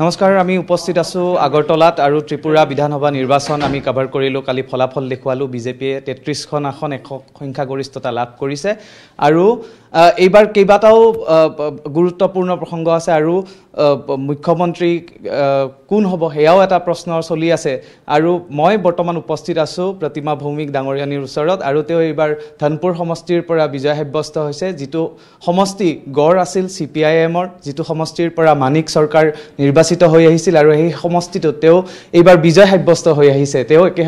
নমস্কাৰ আমি উপস্থিত আছোঁ আগৰতলাত আৰু ত্ৰিপুৰা বিধানসভা নিৰ্বাচন আমি কাভাৰ কৰিলোঁ কালি ফলাফল দেখুৱালোঁ বিজেপিয়ে তেত্ৰিছখন আসন এশ সংখ্যাগৰিষ্ঠতা লাভ কৰিছে আৰু এইবাৰ কেইবাটাও গুৰুত্বপূৰ্ণ প্ৰসংগ আছে আৰু মুখ্যমন্ত্ৰী কোন হ'ব সেয়াও এটা প্ৰশ্ন চলি আছে আৰু মই বৰ্তমান উপস্থিত আছোঁ প্ৰতিমা ভৌমিক ডাঙৰীয়ানীৰ ওচৰত আৰু তেওঁ এইবাৰ ধনপুৰ সমষ্টিৰ পৰা বিজয় সাব্যস্ত হৈছে যিটো সমষ্টি গড় আছিল চি পি আই এমৰ যিটো সমষ্টিৰ পৰা মানিক চৰকাৰ निर्वाचित হৈ আহিছিল আৰু সেই সমষ্টিটোত তেওঁ এইবাৰ বিজয় সাব্যস্ত হৈ আহিছে তেওঁ একে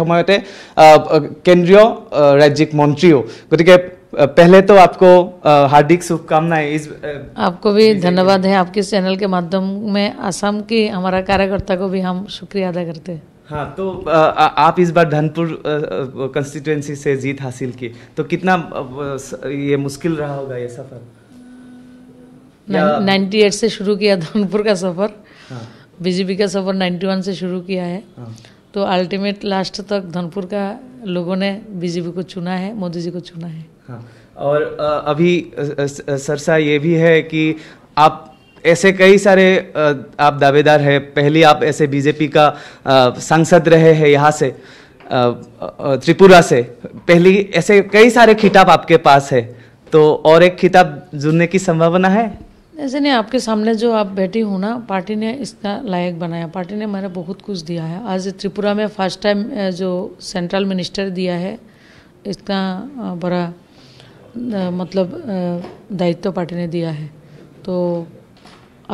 সময়তে पहले तो आपको हार्दिक शुभकामनाएं इस आपको भी धन्यवाद है आपके चैनल के माध्यम में असम की हमारा कार्यकर्ता को भी हम शुक्रिया अदा करते हैं हाँ तो आ, आ, आप इस बार धनपुर कंस्टिट्यूएंसी से जीत हासिल की तो कितना आ, ये मुश्किल रहा होगा ये सफर नाइन्टी एट से शुरू किया धौनपुर का सफ़र बीजेपी हाँ। का सफ़र नाइन्टी वन से शुरू किया है हाँ। तो अल्टीमेट लास्ट तक धौनपुर का लोगों ने बीजेपी को चुना है मोदी जी को चुना है हाँ। और अभी सरसा ये भी है कि आप ऐसे कई सारे आप दावेदार हैं पहली आप ऐसे बीजेपी का सांसद रहे हैं यहाँ से त्रिपुरा से पहली ऐसे कई सारे खिताब आपके पास है तो और एक खिताब जुड़ने की संभावना है ऐसे नहीं आपके सामने जो आप बैठी हूँ ना पार्टी ने इसका लायक बनाया पार्टी ने हमारा बहुत कुछ दिया है आज त्रिपुरा में फर्स्ट टाइम जो सेंट्रल मिनिस्टर दिया है इसका बड़ा मतलब दायित्व पार्टी ने दिया है तो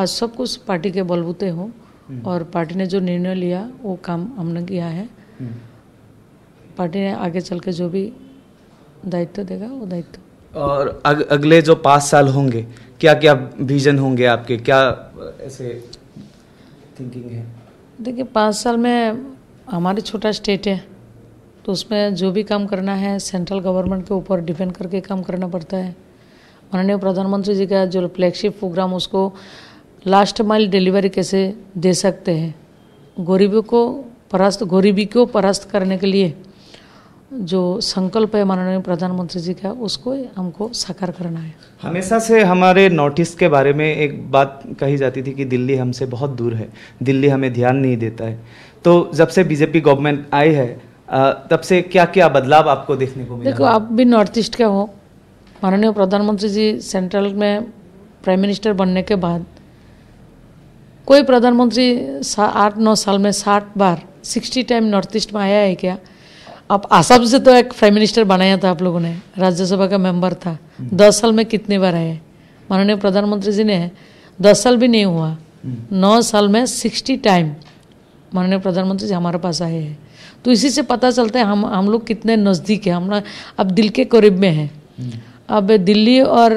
आज सब कुछ पार्टी के बलबूते हों हम्म। और पार्टी ने जो निर्णय लिया वो काम हमने किया है हम्म। पार्टी ने आगे चल के जो भी दायित्व देगा वो दायित्व और अग, अगले जो पाँच साल होंगे क्या क्या विजन होंगे आपके क्या ऐसे थिंकिंग है देखिए पाँच साल में हमारे छोटा स्टेट है तो उसमें जो भी काम करना है सेंट्रल गवर्नमेंट के ऊपर डिपेंड करके काम करना पड़ता है माननीय प्रधानमंत्री जी का जो फ्लैगशिप प्रोग्राम उसको लास्ट माइल डिलीवरी कैसे दे सकते हैं गरीबों को परास्त गरीबी को परास्त करने के लिए जो संकल्प है माननीय प्रधानमंत्री जी का उसको हमको साकार करना है हमेशा से हमारे नॉर्थ ईस्ट के बारे में एक बात कही जाती थी कि दिल्ली हमसे बहुत दूर है दिल्ली हमें ध्यान नहीं देता है तो जब से बीजेपी गवर्नमेंट आई है तब से क्या क्या बदलाव आपको देखने को मिला देखो आप भी नॉर्थ ईस्ट के हो माननीय प्रधानमंत्री जी सेंट्रल में प्राइम मिनिस्टर बनने के बाद कोई प्रधानमंत्री आठ नौ साल में साठ बार सिक्सटी टाइम नॉर्थ ईस्ट में आया है क्या अब आसाम से तो एक प्राइम मिनिस्टर बनाया था आप लोगों ने राज्यसभा का मेंबर था हम्म। दस साल में कितने बार आए माननीय प्रधानमंत्री जी ने दस साल भी नहीं हुआ हम्म। नौ साल में सिक्सटी टाइम माननीय प्रधानमंत्री जी हमारे पास आए हैं तो इसी से पता चलता है हम हम लोग कितने नज़दीक हैं हम अब दिल के करीब में हैं हम्म। अब दिल्ली और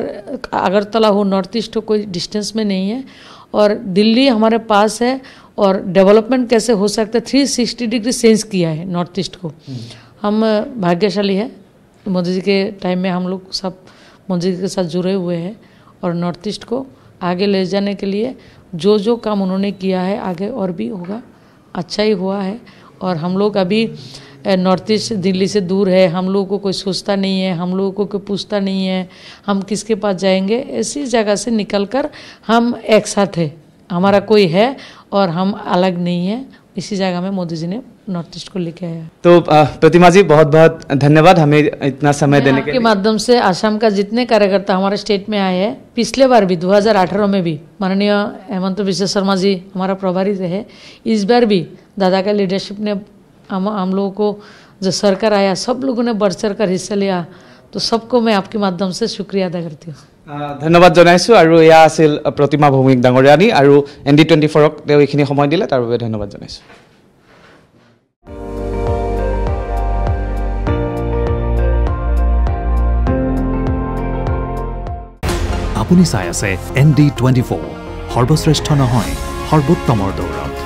अगरतला हो नॉर्थ ईस्ट हो कोई डिस्टेंस में नहीं है और दिल्ली हमारे पास है और डेवलपमेंट कैसे हो सकता है थ्री सिक्सटी डिग्री सेंस किया है नॉर्थ ईस्ट को हम भाग्यशाली है मोदी जी के टाइम में हम लोग सब मोदी जी के साथ जुड़े हुए हैं और नॉर्थ ईस्ट को आगे ले जाने के लिए जो जो काम उन्होंने किया है आगे और भी होगा अच्छा ही हुआ है और हम लोग अभी नॉर्थ ईस्ट दिल्ली से दूर है हम लोगों को कोई सोचता नहीं है हम लोगों को कोई पूछता नहीं है हम किसके पास जाएंगे ऐसी जगह से निकल कर हम एक साथ हैं हमारा कोई है और हम अलग नहीं है इसी जगह में मोदी जी ने नॉर्थ ईस्ट को लेके आया तो प्रतिमा जी बहुत बहुत धन्यवाद हमें इतना समय देने के माध्यम से आसाम का जितने कार्यकर्ता हमारे स्टेट में आए हैं पिछले बार भी 2018 में भी माननीय हेमंत विश्व शर्मा जी हमारा प्रभारी रहे इस बार भी दादा का लीडरशिप ने हम हम लोगों को जो सरकार आया सब लोगों ने बढ़ चढ़ कर हिस्सा लिया তো সবকো মই আপকি মাধ্যম সে শুক্ৰিয়া আদা কৰতি ধন্যবাদ জনাইছো আৰু এয়া আছিল প্ৰতিমা ভৌমিক ডাঙৰীয়ানী আৰু এন ডি টুৱেণ্টি ফ'ৰক তেওঁ এইখিনি সময় দিলে তাৰ বাবে ধন্যবাদ জনাইছোঁ আপুনি চাই আছে এন ডি টুৱেণ্টি ফ'ৰ সৰ্বশ্ৰেষ্ঠ নহয় সৰ্বোত্তমৰ দৌৰত